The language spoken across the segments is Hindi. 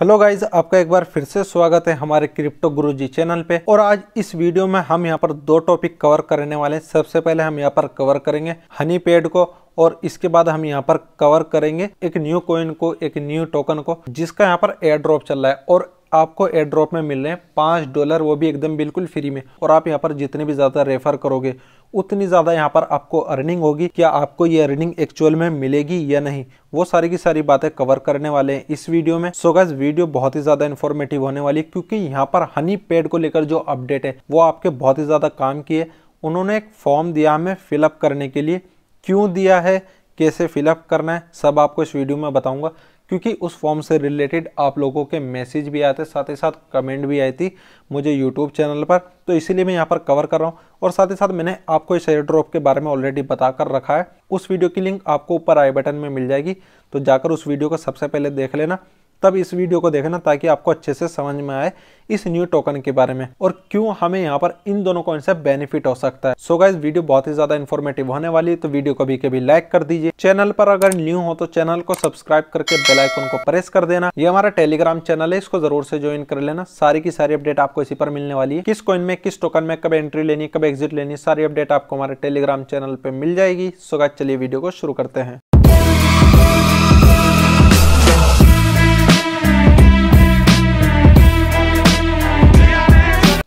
हेलो गाइज आपका एक बार फिर से स्वागत है हमारे क्रिप्टो गुरुजी चैनल पे और आज इस वीडियो में हम यहाँ पर दो टॉपिक कवर करने वाले हैं सबसे पहले हम यहाँ पर कवर करेंगे हनी पेड को और इसके बाद हम यहाँ पर कवर करेंगे एक न्यू कॉइन को एक न्यू टोकन को जिसका यहाँ पर एयर ड्रॉप चल रहा है और आपको एयर ड्रॉप में मिल रहे हैं पाँच डॉलर वो भी एकदम बिल्कुल फ्री में और आप यहाँ पर जितने भी ज़्यादा रेफर करोगे उतनी ज़्यादा यहाँ पर आपको अर्निंग होगी क्या आपको ये अर्निंग एक्चुअल में मिलेगी या नहीं वो सारी की सारी बातें कवर करने वाले हैं इस वीडियो में सो so गैस वीडियो बहुत ही ज़्यादा इन्फॉर्मेटिव होने वाली है क्योंकि यहाँ पर हनी पेड को लेकर जो अपडेट है वो आपके बहुत ही ज़्यादा काम किए उन्होंने एक फॉर्म दिया हमें फिलअप करने के लिए क्यों दिया है कैसे फिलअप करना है सब आपको इस वीडियो में बताऊँगा क्योंकि उस फॉर्म से रिलेटेड आप लोगों के मैसेज भी आते साथ ही साथ कमेंट भी आई थी मुझे यूट्यूब चैनल पर तो इसीलिए मैं यहाँ पर कवर कर रहा हूँ और साथ ही साथ मैंने आपको इस एयर ड्रॉप के बारे में ऑलरेडी बता कर रखा है उस वीडियो की लिंक आपको ऊपर आई बटन में मिल जाएगी तो जाकर उस वीडियो को सबसे पहले देख लेना तब इस वीडियो को देखना ताकि आपको अच्छे से समझ में आए इस न्यू टोकन के बारे में और क्यों हमें यहाँ पर इन दोनों कॉइन से बेनिफिट हो सकता है सो so गाइज वीडियो बहुत ही ज्यादा इन्फॉर्मेटिव होने वाली है तो वीडियो को भी कभी लाइक कर दीजिए चैनल पर अगर न्यू हो तो चैनल को सब्सक्राइब करके बेल आइकन को प्रेस कर देना ये हमारा टेलीग्राम चैनल है इसको जरूर से ज्वाइन कर लेना सारी की सारी अपडेट आपको इसी पर मिलने वाली है किस कॉइन में किस टोकन में कब एंट्री लेनी कब एग्जिट लेनी सारी अपडेट आपको हमारे टेलीग्राम चैनल पर मिल जाएगी सो गाइज चलिए वीडियो को शुरू करते हैं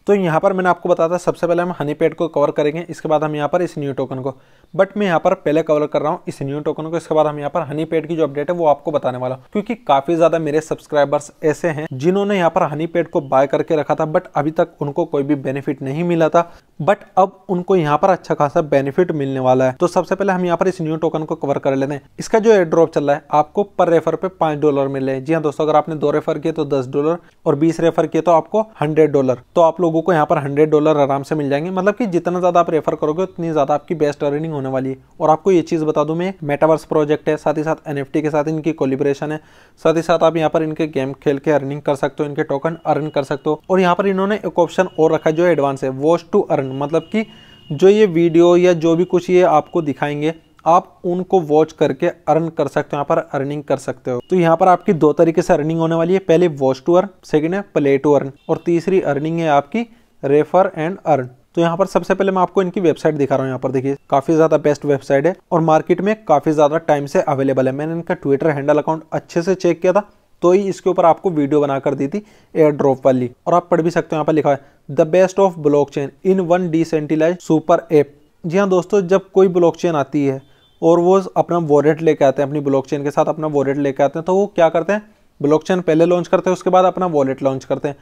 तो यहाँ पर मैंने आपको बताया था सबसे पहले हम हनी पेड को कवर करेंगे इसके बाद हम यहाँ पर इस न्यू टोकन को बट मैं यहाँ पर पहले कवर कर रहा हूँ इस न्यू टोकन को इसके बाद हम यहाँ पर हनी पेड की जो अपडेट है वो आपको बताने वाला हूँ क्योंकि काफी ज्यादा मेरे सब्सक्राइबर्स ऐसे हैं जिन्होंने यहाँ पर हनी पेड को बाय करके रखा था बट अभी तक उनको कोई भी बेनिफिट नहीं मिला था बट अब उनको यहाँ पर अच्छा खासा बेनिफिट मिलने वाला है तो सबसे पहले हम यहाँ पर इस न्यू टोकन को कवर कर लेते हैं इसका जो एड्रॉप चल रहा है आपको पर रेफर पे पांच डॉलर मिले जी हाँ दोस्तों अगर आपने दो रेफर किए तो दस डॉलर और बीस रेफर किए तो आपको हंड्रेड डॉलर तो आप लोगों लोगों को यहाँ पर हंड्रेड डॉलर आराम से मिल जाएंगे मतलब कि जितना ज़्यादा आप रेफर करोगे उतनी ज़्यादा आपकी बेस्ट अर्निंग होने वाली है और आपको ये चीज़ बता दूँ मैं मेटावर्स प्रोजेक्ट है साथ ही साथ एन के साथ इनकी कोलिब्रेशन है साथ ही साथ आप यहाँ पर इनके गेम खेल के अर्निंग कर सकते हो इनके टोकन अर्न कर सकते हो और यहाँ पर इन्होंने एक ऑप्शन और रखा जो एडवांस है वॉश टू अर्न मतलब कि जो ये वीडियो या जो भी कुछ ये आपको दिखाएंगे आप उनको वॉच करके अर्न कर सकते हो यहाँ पर अर्निंग कर सकते हो तो यहाँ पर आपकी दो तरीके से अर्निंग होने वाली है पहले वॉच टू अर्न सेकेंड है प्ले टू अर्न और तीसरी अर्निंग है आपकी रेफर एंड अर्न तो यहाँ पर सबसे पहले मैं आपको इनकी वेबसाइट दिखा रहा हूँ यहाँ पर देखिए काफी ज्यादा बेस्ट वेबसाइट है और मार्केट में काफी ज्यादा टाइम से अवेलेबल है मैंने इनका ट्विटर हैंडल अकाउंट अच्छे से चेक किया था तो ही इसके ऊपर आपको वीडियो बनाकर दी थी एयर ड्रॉप वाली और आप पढ़ भी सकते हो यहाँ पर लिखा है the best of block in one decentralise super app जी हाँ दोस्तों जब कोई ब्लॉक आती है और वो अपना वॉलेट लेके आते हैं अपनी ब्लॉक के साथ अपना वॉलेट लेके आते हैं तो वो क्या करते हैं ब्लॉकचेन पहले लॉन्च करते हैं उसके बाद अपना वॉलेट लॉन्च करते हैं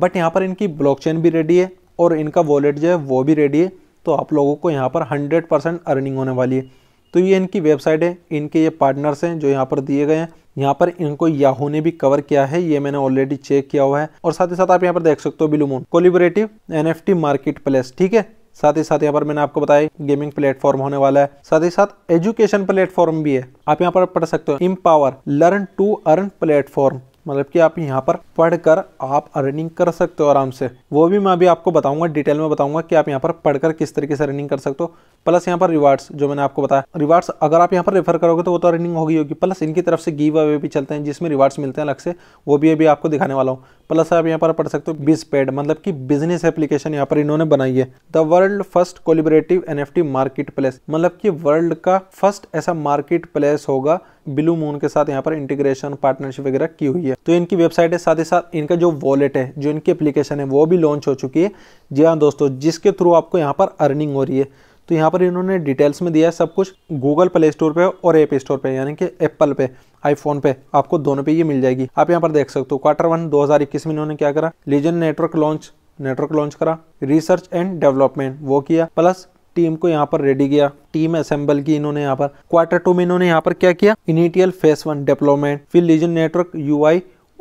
बट यहाँ पर इनकी ब्लॉकचेन भी रेडी है और इनका वॉलेट जो है वो भी रेडी है तो आप लोगों को यहाँ पर हंड्रेड परसेंट अर्निंग होने वाली है तो ये इनकी वेबसाइट है इनके ये पार्टनर्स हैं जो यहाँ पर दिए गए हैं यहाँ पर इनको याहू ने भी कवर किया है ये मैंने ऑलरेडी चेक किया हुआ है और साथ ही साथ आप यहाँ पर देख सकते हो Bluemoon collaborative NFT market place ठीक है साथ ही साथ यहाँ पर मैंने आपको बताया गेमिंग प्लेटफॉर्म होने वाला है साथ ही साथ एजुकेशन प्लेटफॉर्म भी है आप यहाँ पर पढ़ सकते हो empower learn to earn platform मतलब कि आप यहाँ पर पढ़कर आप अर्निंग कर सकते हो आराम से वो भी मैं अभी आपको बताऊंगा डिटेल में बताऊंगा कि आप यहाँ पर पढ़कर किस तरीके से अर्निंग कर सकते हो प्लस यहाँ पर रिवार्ड्स जो मैंने आपको बताया रिवार्ड्स अगर आप यहाँ पर रेफर करोगे तो वो तो अर्निंग होगी होगी प्लस इनकी तरफ से गिव अवे भी चलते हैं जिसमें रिवार्ड्स मिलते हैं अलग से वो भी अभी आपको दिखाने वाला हूँ प्लस आप यहाँ पर पढ़ सकते हो बिज पेड मतलब कि बिजनेस एप्लीकेशन यहाँ पर इन्होंने बनाई है the world first collaborative N market place मतलब कि वर्ल्ड का फर्स्ट ऐसा मार्केट प्लेस होगा ब्लू मून के साथ यहाँ पर इंटीग्रेशन पार्टनरशिप वगैरह की हुई है तो इनकी वेबसाइट है साथ ही साथ इनका जो वॉलेट है जो इनकी एप्लीकेशन है वो भी लॉन्च हो चुकी है जी हाँ दोस्तों जिसके थ्रू आपको यहाँ पर अर्निंग हो रही है तो यहाँ पर इन्होंने डिटेल्स में दिया है सब कुछ गूगल प्ले स्टोर पे और एप स्टोर पे यानी कि एप्पल पे आईफोन पे आपको दोनों पे ये मिल जाएगी आप यहाँ पर देख सकते हो क्वार्टर वन 2021 में इन्होंने क्या करा Legion network launch network launch करा रिसर्च एंड डेवलपमेंट वो किया प्लस टीम को यहाँ पर रेडी किया टीम असेंबल की इन्होंने यहाँ पर क्वार्टर टू में इन्होंने यहाँ पर क्या किया इनिटियल फेस वन डेवलपमेंट फिर लीजन नेटवर्क यू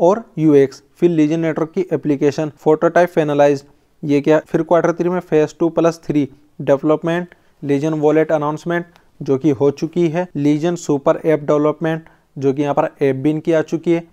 और यू फिर लीजन नेटवर्क की एप्लीकेशन फोटोटाइप फेनालाइज ये क्या फिर क्वार्टर थ्री में phase two plus three development Legion wallet announcement जो कि हो चुकी है लीजन सुपर ऐप डेवलपमेंट जो कि यहाँ पर ऐप बिन की आ चुकी है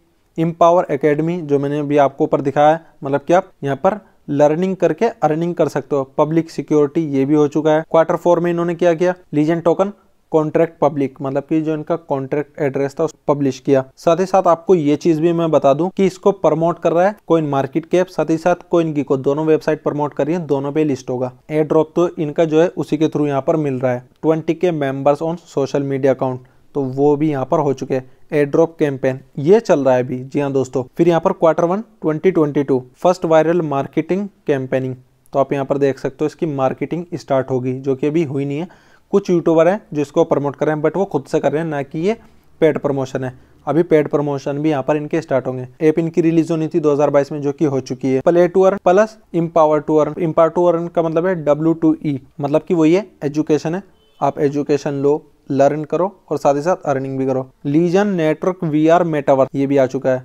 इम्पावर एकेडमी जो मैंने अभी आपको ऊपर दिखाया है मतलब कि आप यहाँ पर लर्निंग करके अर्निंग कर सकते हो पब्लिक सिक्योरिटी ये भी हो चुका है क्वार्टर फोर में इन्होंने क्या किया लीजेंड टोकन कॉन्ट्रैक्ट पब्लिक मतलब कि जो इनका कॉन्ट्रैक्ट एड्रेस था उस पब्लिश किया साथ ही साथ आपको ये चीज भी मैं बता दूं कि इसको प्रमोट कर रहा है कोइन मार्केट कैप साथ ही साथ कोइन इनकी को दोनों वेबसाइट प्रमोट करिए दोनों पे लिस्ट होगा एयर ड्रॉप तो इनका जो है उसी के थ्रू यहाँ पर मिल रहा है ट्वेंटी के members on social media account तो वो भी यहाँ पर हो चुके हैं एड्रॉप कैंपेन ये चल रहा है अभी जी हाँ दोस्तों फिर यहाँ पर quarter one 2022 first viral marketing campaigning तो आप यहाँ पर देख सकते हो इसकी मार्केटिंग स्टार्ट होगी जो कि अभी हुई नहीं है कुछ यूट्यूबर हैं जो इसको प्रमोट कर रहे हैं बट वो खुद से कर रहे हैं ना कि ये पेड प्रमोशन है अभी पेड प्रमोशन भी यहाँ पर इनके स्टार्ट होंगे एप इनकी रिलीज होनी थी 2022 में जो कि हो चुकी है play to earn plus empower to earn empower to earn का मतलब है डब्ल्यू टू ई मतलब कि वही है एजुकेशन है आप एजुकेशन लो लर्न करो और साथ ही साथ अर्निंग भी करो Legion network we are metaverse ये भी आ चुका है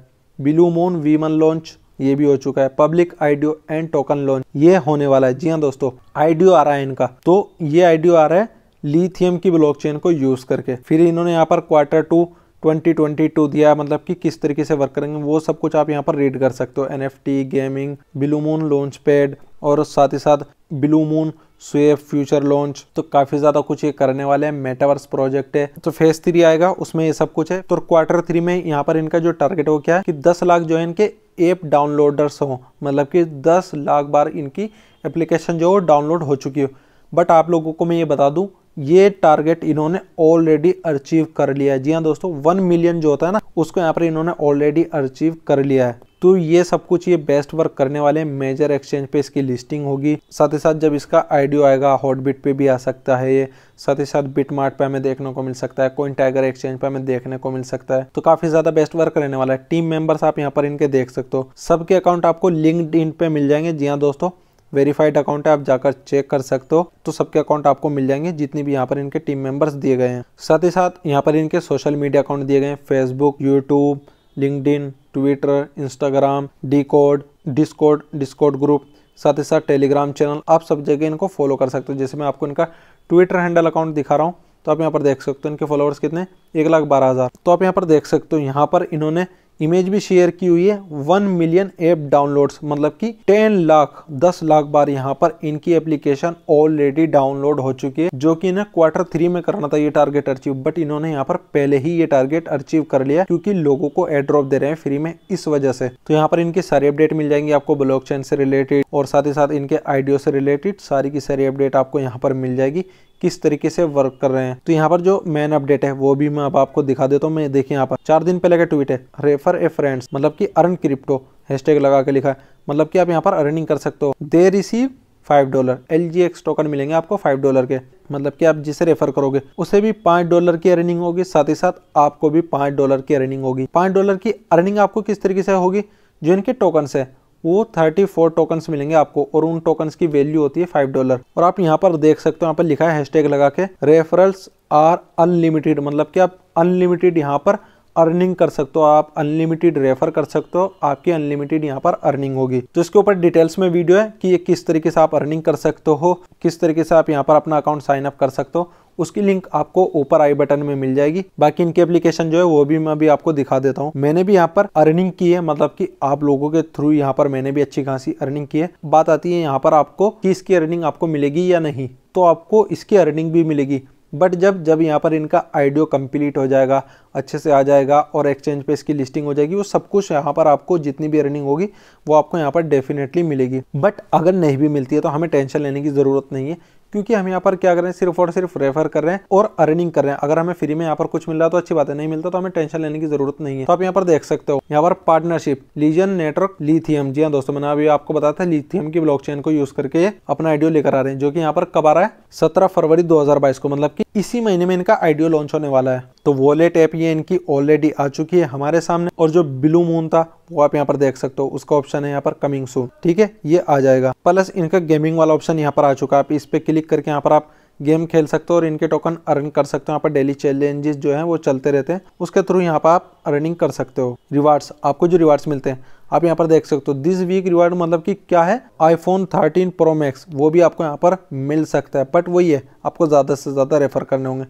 ब्लू मून वीमन लॉन्च ये भी हो चुका है public IDO and token launch ये होने वाला है जी हाँ दोस्तों आईडियो आ रहा है इनका तो ये आईडियो आ रहा है लिथियम की ब्लॉकचेन को यूज करके फिर इन्होंने यहाँ पर क्वार्टर टू 2022 दिया मतलब कि किस तरीके से वर्क करेंगे वो सब कुछ आप यहाँ पर रीड कर सकते हो N F T gaming blue moon launch pad और साथ ही साथ blue moon swap future launch तो काफ़ी ज़्यादा कुछ ये करने वाले हैं मेटावर्स प्रोजेक्ट है तो फेज थ्री आएगा उसमें ये सब कुछ है तो क्वार्टर थ्री में यहाँ पर इनका जो टारगेट हो क्या है कि दस लाख जो है इनके एप डाउनलोडर्स हो मतलब कि दस लाख बार इनकी एप्लीकेशन जो डाउनलोड हो चुकी हो बट आप लोगों को मैं ये बता दूँ ये टारगेट इन्होंने ऑलरेडी अचीव कर लिया है जी हाँ दोस्तों वन मिलियन जो होता है ना उसको यहाँ पर इन्होंने ऑलरेडी अचीव कर लिया है तो ये सब कुछ ये बेस्ट वर्क करने वाले मेजर एक्सचेंज पे इसकी लिस्टिंग होगी साथ ही साथ जब इसका आईडियो आएगा हॉटबिट पे भी आ सकता है ये साथ ही साथ बिटमार्ट पे हमें देखने को मिल सकता है कोइन टाइगर एक्सचेंज पे हमें देखने को मिल सकता है तो काफी ज्यादा बेस्ट वर्क रहने वाला है टीम मेंबर्स आप यहाँ पर इनके देख सकते हो सबके अकाउंट आपको लिंक इन पे मिल जाएंगे जी हाँ दोस्तों वेरीफाइड अकाउंट है आप जाकर चेक कर सकते हो तो सबके अकाउंट आपको मिल जाएंगे जितनी भी यहाँ पर इनके टीम मेंबर्स दिए गए हैं साथ ही साथ यहाँ पर इनके सोशल मीडिया अकाउंट दिए गए हैं Facebook YouTube LinkedIn Twitter Instagram D code Discord Discord group साथ ही साथ टेलीग्राम चैनल आप सब जगह इनको फॉलो कर सकते हो जैसे मैं आपको इनका ट्विटर हैंडल अकाउंट दिखा रहा हूँ तो आप यहाँ पर देख सकते हो इनके फॉलोअर्स कितने एक लाख बारह हज़ार तो आप यहाँ पर देख सकते हो यहाँ पर इन्होंने इमेज भी शेयर की हुई है वन मिलियन ऐप डाउनलोड्स मतलब कि टेन लाख दस लाख बार यहाँ पर इनकी एप्लीकेशन ऑलरेडी डाउनलोड हो चुकी है जो कि इन्हें क्वार्टर थ्री में करना था ये टारगेट अचीव बट इन्होंने यहाँ पर पहले ही ये टारगेट अचीव कर लिया क्योंकि लोगों को एड्रॉप दे रहे हैं फ्री में इस वजह से तो यहाँ पर इनकी सारी अपडेट मिल जाएंगे आपको ब्लॉक से रिलेटेड और साथ ही साथ इनके आइडियो से रिलेटेड सारी की सारी अपडेट आपको यहाँ पर मिल जाएगी किस तरीके से वर्क कर रहे हैं तो यहाँ पर जो मेन अपडेट है वो भी मैं अब आपको दिखा देता हूँ मैं देखिए यहाँ पर चार दिन पहले का ट्वीट है रेफर ए फ्रेंड्स मतलब कि अर्न क्रिप्टो हैशटैग लगा के लिखा है मतलब कि आप यहाँ पर अर्निंग कर सकते हो they receive five dollar L G X token मिलेंगे आपको फाइव डॉलर के मतलब कि आप जिसे रेफर करोगे उसे भी पाँच डॉलर की अर्निंग होगी साथ ही साथ आपको भी पाँच डॉलर की अर्निंग होगी पाँच डॉलर की अर्निंग आपको किस तरीके से होगी जो इनके टोकन है वो 34 टोकन्स मिलेंगे आपको और उन टोकन्स की वैल्यू होती है फाइव डॉलर और आप यहाँ पर देख सकते हो यहाँ पर लिखा है हैशटैग लगा के रेफरल्स आर अनलिमिटेड मतलब कि आप अनलिमिटेड यहाँ पर अर्निंग कर सकते हो आप अनलिमिटेड रेफर कर सकते हो आपकी अनलिमिटेड यहाँ पर अर्निंग होगी तो इसके ऊपर डिटेल्स में वीडियो है कि ये किस तरीके से आप अर्निंग कर सकते हो किस तरीके से आप यहाँ पर अपना अकाउंट साइन अप कर सकते हो उसकी लिंक आपको ऊपर आई बटन में मिल जाएगी बाकी इनकी एप्लीकेशन जो है वो भी मैं भी आपको दिखा देता हूँ मैंने भी यहाँ पर अर्निंग की है मतलब की आप लोगों के थ्रू यहाँ पर मैंने भी अच्छी खासी अर्निंग की है बात आती है यहाँ पर आपको कि इसकी अर्निंग आपको मिलेगी या नहीं तो आपको इसकी अर्निंग भी मिलेगी बट जब जब यहाँ पर इनका आइडियो कंप्लीट हो जाएगा अच्छे से आ जाएगा और एक्सचेंज पे इसकी लिस्टिंग हो जाएगी वो सब कुछ यहाँ पर आपको जितनी भी अर्निंग होगी वो आपको यहाँ पर डेफिनेटली मिलेगी बट अगर नहीं भी मिलती है तो हमें टेंशन लेने की ज़रूरत नहीं है क्योंकि हम यहाँ पर क्या कर रहे हैं सिर्फ और सिर्फ रेफर कर रहे हैं और अर्निंग कर रहे हैं अगर हमें फ्री में यहाँ पर कुछ मिल रहा तो अच्छी बात है नहीं मिलता तो हमें टेंशन लेने की जरूरत नहीं है तो आप यहाँ पर देख सकते हो यहाँ पर पार्टनरशिप लीजन नेटवर्क लीथियम जी हाँ दोस्तों मैंने अभी आपको बताया था लिथियम की ब्लॉक को यूज करके अपना आइडियो लेकर आ रहे हैं जो की यहाँ पर कब आ रहा है सत्रह फरवरी दो को मतलब की इसी महीने में इनका आइडियो लॉन्च होने वाला है तो वॉलेट ऐप ये इनकी ऑलरेडी आ चुकी है हमारे सामने और जो ब्लू मून था वो आप यहाँ पर देख सकते हो उसका ऑप्शन है यहाँ पर कमिंग सून ठीक है ये आ जाएगा प्लस इनका गेमिंग वाला ऑप्शन यहाँ पर आ चुका है आप इस पर क्लिक करके यहाँ पर आप गेम खेल सकते हो और इनके टोकन अर्न कर सकते हो यहाँ पर डेली चैलेंजेस जो हैं वो चलते रहते हैं उसके थ्रू यहाँ पर आप अर्निंग कर सकते हो रिवार्ड्स आपको जो रिवार्ड्स मिलते हैं आप यहाँ पर देख सकते हो दिस वीक रिवार्ड मतलब कि क्या है आईफोन 13 प्रो मैक्स वो भी आपको यहाँ पर मिल सकता है बट वही है आपको ज़्यादा से ज़्यादा रेफर करने होंगे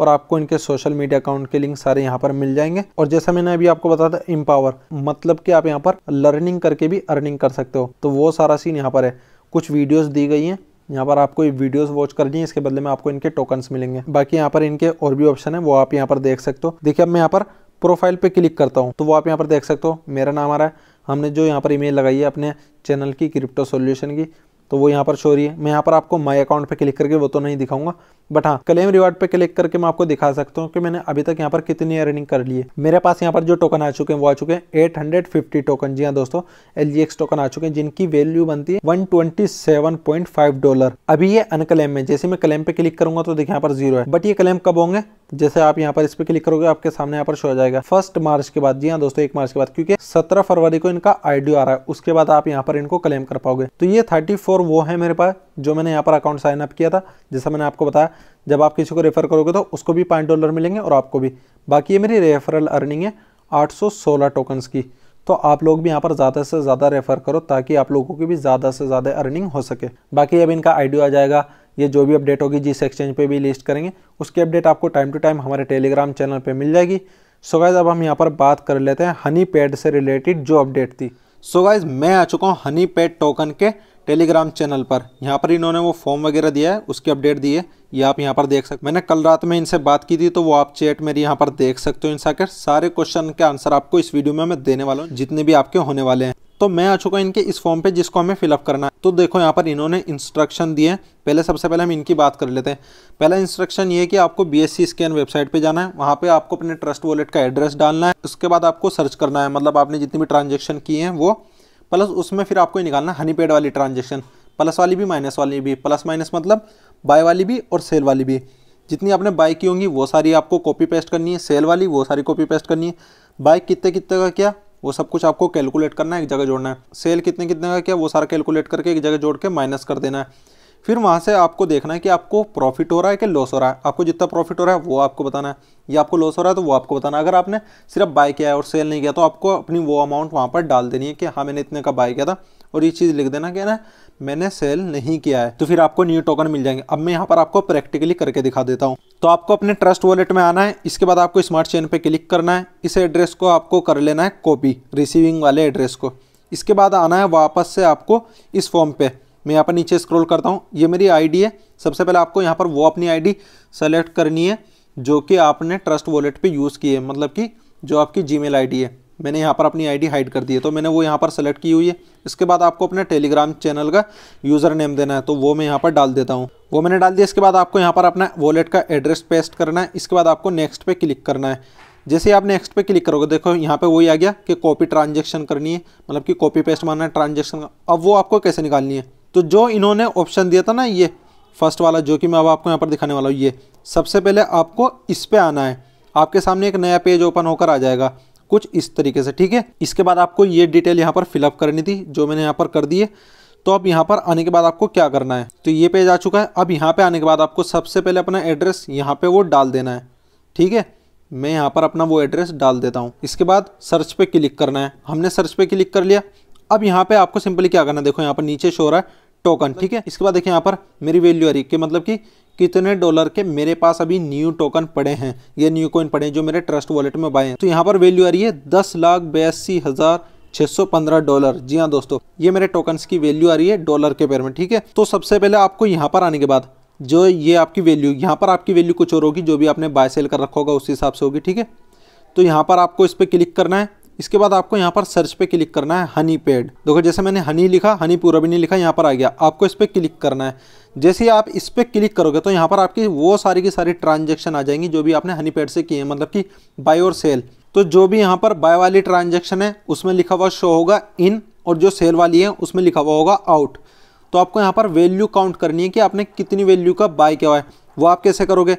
और आपको इनके सोशल मीडिया अकाउंट के लिंक सारे यहाँ पर मिल जाएंगे और जैसा मैंने अभी आपको बताया था एम्पावर मतलब कि आप यहाँ पर लर्निंग करके भी अर्निंग कर सकते हो तो वो सारा सीन यहाँ पर है कुछ वीडियोस दी गई हैं यहाँ पर आपको ये वीडियोस वॉच दी है इसके बदले में आपको इनके टोकन्स मिलेंगे बाकी यहाँ पर इनके और भी ऑप्शन है वो आप यहाँ पर देख सकते हो देखिए अब मैं यहाँ पर प्रोफाइल पे क्लिक करता हूँ तो वो आप यहाँ पर देख सकते हो मेरा नाम आ रहा है हमने जो यहाँ पर ईमेल लगाई है अपने चैनल की क्रिप्टो सोल्यूशन की तो वो यहाँ पर शो रही है मैं यहाँ पर आपको माई अकाउंट पे क्लिक करके वो तो नहीं दिखाऊंगा बट हाँ क्लेम रिवार्ड पे क्लिक करके मैं आपको दिखा सकता हूँ कि मैंने अभी तक यहाँ पर कितनी अर्निंग कर ली है मेरे पास यहाँ पर जो टोकन आ चुके हैं वो आ चुके हैं एट हंड्रेड फिफ्टी टोकन जी हाँ दोस्तों एल टोकन आ चुके हैं जिनकी वैल्यू बनती है one twenty seven point five dollar अभी ये अनकलेम है जैसे मैं क्लेम पे क्लिक करूंगा तो देखिए यहाँ पर जीरो है बट ये क्लेम कब होंगे जैसे आप यहाँ पर इस पर क्लिक करोगे आपके सामने यहाँ पर शो हो जाएगा फर्स्ट मार्च के बाद जी हाँ दोस्तों एक मार्च के बाद क्योंकि सत्रह फरवरी को इनका आईडी आ रहा है उसके बाद आप यहाँ पर इनको क्लेम कर पाओगे तो ये थर्टी फोर और वो है मेरे पास जो मैंने यहाँ पर अकाउंट साइन अप किया था जैसा मैंने आपको बताया जब आप किसी को रेफर करोगे तो उसको भी पाँच डॉलर मिलेंगे और आपको भी बाकी ये मेरी रेफरल अर्निंग है आठ सौ की तो आप लोग भी यहाँ पर ज़्यादा से ज़्यादा रेफर करो ताकि आप लोगों की भी ज़्यादा से ज़्यादा अर्निंग हो सके बाकी अब इनका आइडियो आ जाएगा ये जो भी अपडेट होगी जिस एक्सचेंज पे भी लिस्ट करेंगे उसकी अपडेट आपको टाइम टू टाइम हमारे टेलीग्राम चैनल पे मिल जाएगी सो गाइज अब हम यहाँ पर बात कर लेते हैं हनी से रिलेटेड जो अपडेट थी सो गाइज मैं आ चुका हूँ हनी टोकन के टेलीग्राम चैनल पर यहाँ पर इन्होंने वो फॉर्म वगैरह दिया है उसकी अपडेट दी है ये आप यहाँ पर देख सकते मैंने कल रात में इनसे बात की थी तो वो आप चैट मेरी यहाँ पर देख सकते हो इनसे सारे क्वेश्चन के आंसर आपको इस वीडियो में मैं देने वाला हूँ जितने भी आपके होने वाले हैं तो मैं आ चुका इनके इस फॉर्म पे जिसको हमें फिलअप करना है तो देखो यहाँ पर इन्होंने इंस्ट्रक्शन दिए पहले सबसे पहले हम इनकी बात कर लेते हैं पहला इंस्ट्रक्शन ये है कि आपको B S C scan website पे जाना है वहाँ पे आपको अपने ट्रस्ट वॉलेट का एड्रेस डालना है उसके बाद आपको सर्च करना है मतलब आपने जितनी भी ट्रांजेक्शन की हैं वो प्लस उसमें फिर आपको निकालना हनी पेड वाली ट्रांजेक्शन प्लस वाली भी माइनस वाली भी प्लस माइनस मतलब बाय वाली भी और सेल वाली भी जितनी आपने बाय की होंगी वो सारी आपको कॉपी पेस्ट करनी है सेल वाली वो सारी कॉपी पेस्ट करनी है बाय कितने कितने का क्या वो सब कुछ आपको कैलकुलेट करना है एक जगह जोड़ना है सेल कितने कितने का क्या वो सारा कैलकुलेट करके एक जगह जोड़ के माइनस कर देना है फिर वहाँ से आपको देखना है कि आपको प्रॉफिट हो रहा है कि लॉस हो रहा है आपको जितना प्रॉफिट हो रहा है वो आपको बताना है या आपको लॉस हो रहा है तो वो आपको बताना है अगर आपने सिर्फ बाय किया है और सेल नहीं किया तो आपको अपनी वो अमाउंट वहाँ पर डाल देनी है कि हाँ मैंने इतने का बाय किया था और ये चीज़ लिख देना कि ना मैंने सेल नहीं किया है तो फिर आपको न्यू टोकन मिल जाएंगे अब मैं यहाँ पर आपको प्रैक्टिकली करके दिखा देता हूँ तो आपको अपने ट्रस्ट वॉलेट में आना है इसके बाद आपको स्मार्ट चेन पर क्लिक करना है इस एड्रेस को आपको कर लेना है कॉपी रिसीविंग वाले एड्रेस को इसके बाद आना है वापस से आपको इस फॉर्म पे मैं यहाँ पर नीचे स्क्रॉल करता हूँ ये मेरी आईडी है सबसे पहले आपको यहाँ पर वो अपनी आईडी सेलेक्ट करनी है जो कि आपने ट्रस्ट वॉलेट पे यूज़ की है मतलब कि जो आपकी जी मेल है मैंने यहाँ पर अपनी आईडी हाइड कर दी है तो मैंने वो यहाँ पर सेलेक्ट की हुई है इसके बाद आपको अपने टेलीग्राम चैनल का यूज़र नेम देना है तो वो मैं यहाँ पर डाल देता हूँ वो मैंने डाल दिया इसके बाद आपको यहाँ पर अपना वॉलेट का एड्रेस पेस्ट करना है इसके बाद आपको नेक्स्ट पे क्लिक करना है जैसे आप नेक्स्ट पे क्लिक करोगे देखो यहाँ पे वही आ गया कि कॉपी ट्रांजेक्शन करनी है मतलब कि कॉपी पेस्ट मारना है ट्रांजेक्शन अब वो आपको कैसे निकालनी है तो जो इन्होंने ऑप्शन दिया था ना ये फर्स्ट वाला जो कि मैं अब आपको यहाँ पर दिखाने वाला हूँ ये सबसे पहले आपको इस पर आना है आपके सामने एक नया पेज ओपन होकर आ जाएगा कुछ इस तरीके से ठीक है इसके बाद आपको ये डिटेल यहाँ पर फिलअप करनी थी जो मैंने यहाँ पर कर दी है तो अब यहाँ पर आने के बाद आपको क्या करना है तो ये पेज आ चुका है अब यहाँ पे आने के बाद आपको सबसे पहले अपना एड्रेस यहाँ पे वो डाल देना है ठीक है मैं यहाँ पर अपना वो एड्रेस डाल देता हूँ इसके बाद सर्च पे क्लिक करना है हमने सर्च पे क्लिक कर लिया अब यहाँ पे आपको सिंपली क्या करना है देखो यहाँ पर नीचे शो रहा है टोकन ठीक है इसके बाद देखिए यहाँ पर मेरी वैल्यू आ रही है मतलब कि कितने डॉलर के मेरे पास अभी न्यू टोकन पड़े हैं ये न्यू कॉइन पड़े हैं जो मेरे ट्रस्ट वॉलेट में बाए हैं तो यहाँ पर वैल्यू आ रही है दस लाख बयासी हज़ार सौ पंद्रह डॉलर जी हाँ दोस्तों ये मेरे टोकन्स की वैल्यू आ रही है डॉलर के पेयर में ठीक है तो सबसे पहले आपको यहाँ पर आने के बाद जो ये आपकी वैल्यू यहाँ पर आपकी वैल्यू कुछ और होगी जो भी आपने बाय सेल कर रखा होगा उस हिसाब से होगी ठीक है तो यहाँ पर आपको इस पर क्लिक करना है इसके बाद आपको यहाँ पर सर्च पे क्लिक करना है हनी पेड देखो जैसे मैंने हनी लिखा हनी पूरा भी नहीं लिखा यहाँ पर आ गया आपको इस पर क्लिक करना है जैसे ही आप इस पर क्लिक करोगे तो यहाँ पर आपकी वो सारी की सारी ट्रांजेक्शन आ जाएंगी जो भी आपने हनी पेड से किए हैं मतलब कि बाय और सेल तो जो भी यहाँ पर बाय वाली ट्रांजेक्शन है उसमें लिखा हुआ शो होगा इन और जो सेल वाली है उसमें लिखा हुआ होगा आउट तो आपको यहाँ पर वैल्यू काउंट करनी है कि आपने कितनी वैल्यू का बाय किया हुआ है वो आप कैसे करोगे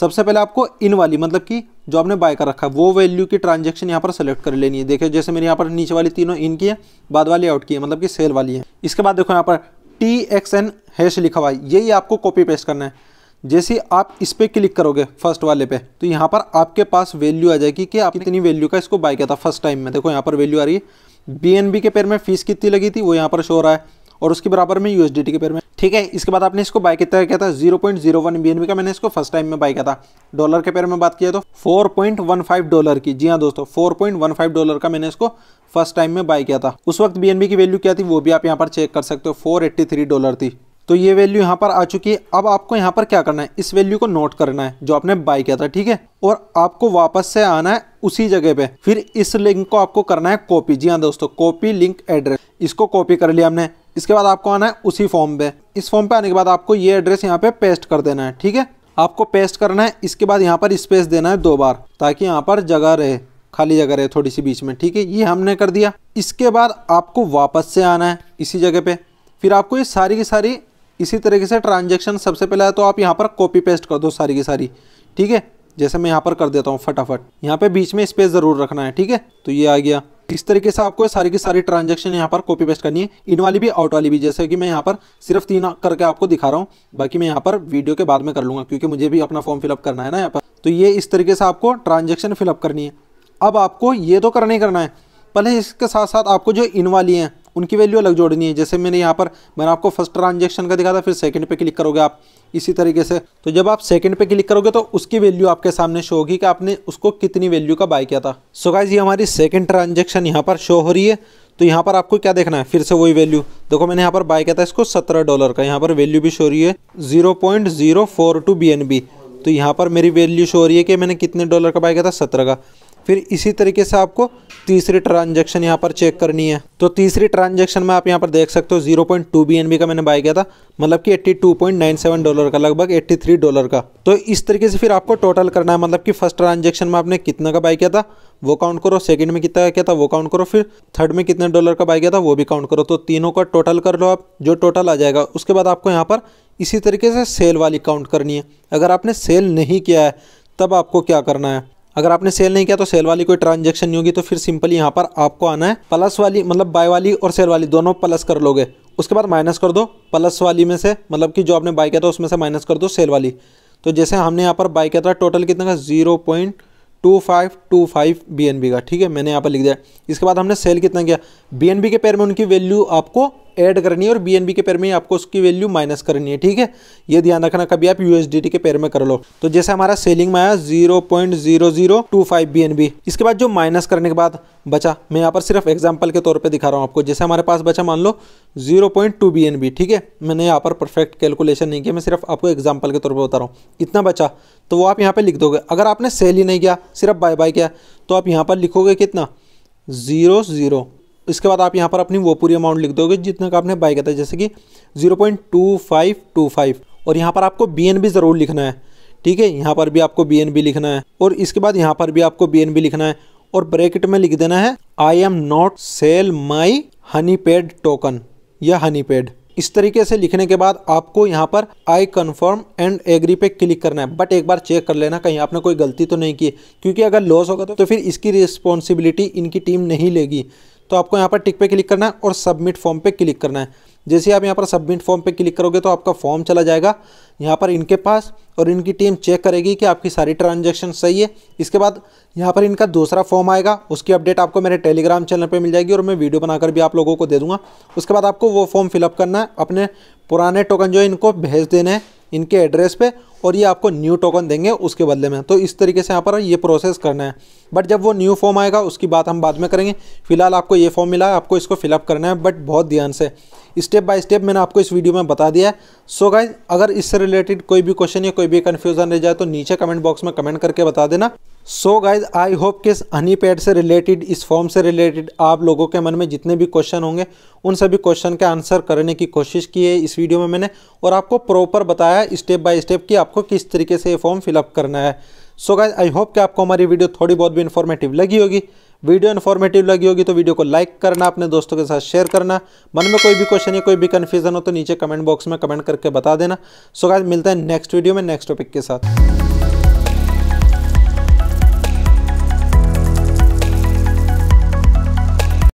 सबसे पहले आपको इन वाली मतलब कि जो आपने बाय कर रखा है वो वैल्यू की ट्रांजेक्शन यहाँ पर सेलेक्ट कर लेनी है देखिए जैसे मेरे यहाँ पर नीचे वाली तीनों इन की है बाद वाली आउट की है मतलब कि सेल वाली है इसके बाद देखो यहाँ पर टी एक्स एन हैश लिखा हुआ है यही आपको कॉपी पेस्ट करना है जैसे आप इस पर क्लिक करोगे फर्स्ट वाले पे तो यहाँ पर आपके पास वैल्यू आ जाएगी कि आप कितनी वैल्यू का इसको बाय किया था फर्स्ट टाइम में देखो यहाँ पर वैल्यू आ रही है बी के पेयर में फीस कितनी लगी थी वो यहाँ पर शो रहा है और उसके बराबर में यूएसडीटी के पेयर में ठीक है इसके बाद आपने इसको बाय कितना किया था जीरो पॉइंट जीरो वन का मैंने इसको फर्स्ट टाइम में बाय किया था डॉलर के पेयर में बात किया तो four point one five dollar की जी हाँ दोस्तों four point one five dollar का मैंने इसको फर्स्ट टाइम में बाय किया था उस वक्त बी की वैल्यू क्या थी वो भी आप यहाँ पर चेक कर सकते हो फोर एट्टी थ्री डॉलर थी तो ये वैल्यू यहाँ पर आ चुकी है अब आपको यहाँ पर क्या करना है इस वैल्यू को नोट करना है जो आपने बाय किया था ठीक है और आपको वापस से आना है उसी जगह पे फिर इस लिंक को आपको करना है कॉपी जी हाँ दोस्तों कॉपी लिंक एड्रेस इसको कॉपी कर लिया हमने इसके बाद आपको आना है उसी फॉर्म पे इस फॉर्म पे आने के बाद आपको ये एड्रेस यहाँ पे पेस्ट कर देना है ठीक है आपको पेस्ट करना है इसके बाद यहाँ पर स्पेस देना है दो बार ताकि यहाँ पर जगह रहे खाली जगह रहे थोड़ी सी बीच में ठीक है ये हमने कर दिया इसके बाद आपको वापस से आना है इसी जगह पे फिर आपको ये सारी की सारी इसी तरीके से ट्रांजेक्शन सबसे पहले तो आप यहाँ पर कॉपी पेस्ट कर दो सारी की सारी ठीक है जैसे मैं यहाँ पर कर देता हूँ फटाफट यहाँ पे बीच में स्पेस ज़रूर रखना है ठीक है तो ये आ गया इस तरीके से आपको सारी की सारी ट्रांजेक्शन यहाँ पर कॉपी पेस्ट करनी है इन वाली भी आउट वाली भी जैसे कि मैं यहाँ पर सिर्फ तीन करके आपको दिखा रहा हूँ बाकी मैं यहाँ पर वीडियो के बाद में कर लूँगा क्योंकि मुझे भी अपना फॉर्म फिलअप करना है ना यहाँ पर तो ये इस तरीके से आपको ट्रांजेक्शन फिलअप करनी है अब आपको ये तो करना ही करना है पहले इसके साथ साथ आपको जो इन वाली हैं उनकी वैल्यू अलग जोड़नी है जैसे मैंने यहाँ पर मैंने आपको फर्स्ट ट्रांजेक्शन का दिखा था फिर सेकंड पे क्लिक करोगे आप इसी तरीके से तो जब आप सेकंड पे क्लिक करोगे तो उसकी वैल्यू आपके सामने शो होगी कि आपने उसको कितनी वैल्यू का बाय किया था सो गाइज ये हमारी सेकंड ट्रांजेक्शन यहाँ पर शो हो रही है तो यहाँ पर आपको क्या देखना है फिर से वही वैल्यू देखो मैंने यहाँ पर बाय किया था इसको सत्रह डॉलर का यहाँ पर वैल्यू भी शो रही है zero point zero four two B N B तो यहाँ पर मेरी वैल्यू शो हो रही है कि मैंने कितने डॉलर का बाय किया था सत्रह का फिर इसी तरीके से आपको तीसरी ट्रांजेक्शन यहाँ पर चेक करनी है तो तीसरी ट्रांजेक्शन में आप यहाँ पर देख सकते हो zero point two B N B का मैंने बाय किया था मतलब कि eighty two point nine seven dollar का लगभग एट्टी थ्री डॉलर का तो इस तरीके से फिर आपको टोटल करना है मतलब कि फर्स्ट ट्रांजेक्शन में आपने कितना का बाय किया था वो काउंट करो सेकंड में कितना किया था वो काउंट करो फिर थर्ड में कितने डॉलर का बाय किया था वो भी काउंट करो तो तीनों का टोटल कर लो आप जो टोटल आ जाएगा उसके बाद आपको यहाँ पर इसी तरीके से सेल वाली काउंट करनी है अगर आपने सेल नहीं किया है तब आपको क्या करना है अगर आपने सेल नहीं किया तो सेल वाली कोई ट्रांजेक्शन नहीं होगी तो फिर सिंपली यहाँ पर आपको आना है प्लस वाली मतलब बाय वाली और सेल वाली दोनों प्लस कर लोगे उसके बाद माइनस कर दो प्लस वाली में से मतलब कि जो आपने बाय किया था उसमें से माइनस कर दो सेल वाली तो जैसे हमने यहाँ पर बाय किया था टोटल कितना का zero point two five two five B N B का ठीक है मैंने यहाँ पर लिख दिया इसके बाद हमने सेल कितना किया बी के पैर में उनकी वैल्यू आपको ऐड करनी है और बी एन बी के पेयर में आपको उसकी वैल्यू माइनस करनी है ठीक है ये ध्यान रखना कभी आप टी के पेयर में कर लो तो जैसे हमारा सेलिंग में आया zero point zero zero two five B इसके बाद जो माइनस करने के बाद बचा मैं यहाँ पर सिर्फ एग्जाम्पल के तौर पर दिखा रहा हूँ आपको जैसे हमारे पास बचा मान लो zero point two B N B ठीक है मैंने यहाँ पर परफेक्ट कैलकुलेशन नहीं किया मैं सिर्फ आपको एग्जाम्पल के तौर पर बता रहा हूँ इतना बचा तो वो आप यहाँ पर लिख दोगे अगर आपने सेल ही नहीं किया सिर्फ बाय बाय किया तो आप यहाँ पर लिखोगे कितना ज़ीरो ज़ीरो इसके बाद आप यहाँ पर अपनी वो पूरी अमाउंट लिख दोगे जितने का आपने बाई किया था जैसे कि zero point two five two five और यहाँ पर आपको बी एन बी ज़रूर लिखना है ठीक है यहाँ पर भी आपको बी एन बी लिखना है और इसके बाद यहाँ पर भी आपको बी एन बी लिखना है और ब्रैकेट में लिख देना है I am not sell my honey paid token या हनी पेड इस तरीके से लिखने के बाद आपको यहाँ पर आई कन्फर्म एंड एग्री पे क्लिक करना है बट एक बार चेक कर लेना कहीं आपने कोई गलती तो नहीं की क्योंकि अगर लॉस होगा तो, तो फिर इसकी रिस्पॉन्सिबिलिटी इनकी टीम नहीं लेगी तो आपको यहाँ पर टिक पे क्लिक करना है और सबमिट फॉर्म पे क्लिक करना है जैसे आप यहाँ पर सबमिट फॉर्म पे क्लिक करोगे तो आपका फॉर्म चला जाएगा यहाँ पर इनके पास और इनकी टीम चेक करेगी कि आपकी सारी ट्रांजेक्शन सही है इसके बाद यहाँ पर इनका दूसरा फॉर्म आएगा उसकी अपडेट आपको मेरे टेलीग्राम चैनल पर मिल जाएगी और मैं वीडियो बनाकर भी आप लोगों को दे दूँगा उसके बाद आपको वो फॉर्म फिलअप करना है अपने पुराने टोकन जो है इनको भेज देने हैं इनके एड्रेस पे और ये आपको न्यू टोकन देंगे उसके बदले में तो इस तरीके से यहाँ पर ये प्रोसेस करना है बट जब वो न्यू फॉर्म आएगा उसकी बात हम बाद में करेंगे फिलहाल आपको ये फॉर्म मिला है आपको इसको फिलअप करना है बट बहुत ध्यान से स्टेप बाय स्टेप मैंने आपको इस वीडियो में बता दिया है सो गाइज अगर इससे रिलेटेड कोई भी क्वेश्चन या कोई भी कन्फ्यूजन रह जाए तो नीचे कमेंट बॉक्स में कमेंट करके बता देना सो गाइज आई होप कि इस हनी पैड से रिलेटेड इस फॉर्म से रिलेटेड आप लोगों के मन में जितने भी क्वेश्चन होंगे उन सभी क्वेश्चन के आंसर करने की कोशिश की है इस वीडियो में मैंने और आपको प्रॉपर बताया स्टेप बाय स्टेप कि आपको किस तरीके से ये फॉर्म फिलअप करना है सो गाइज आई होप कि आपको हमारी वीडियो थोड़ी बहुत भी इन्फॉर्मेटिव लगी होगी वीडियो इन्फॉर्मेटिव लगी होगी तो वीडियो को लाइक करना अपने दोस्तों के साथ शेयर करना मन में कोई भी क्वेश्चन या कोई भी कन्फ्यूजन हो तो नीचे कमेंट बॉक्स में कमेंट करके बता देना सो गाइज मिलता है नेक्स्ट वीडियो में नेक्स्ट टॉपिक के साथ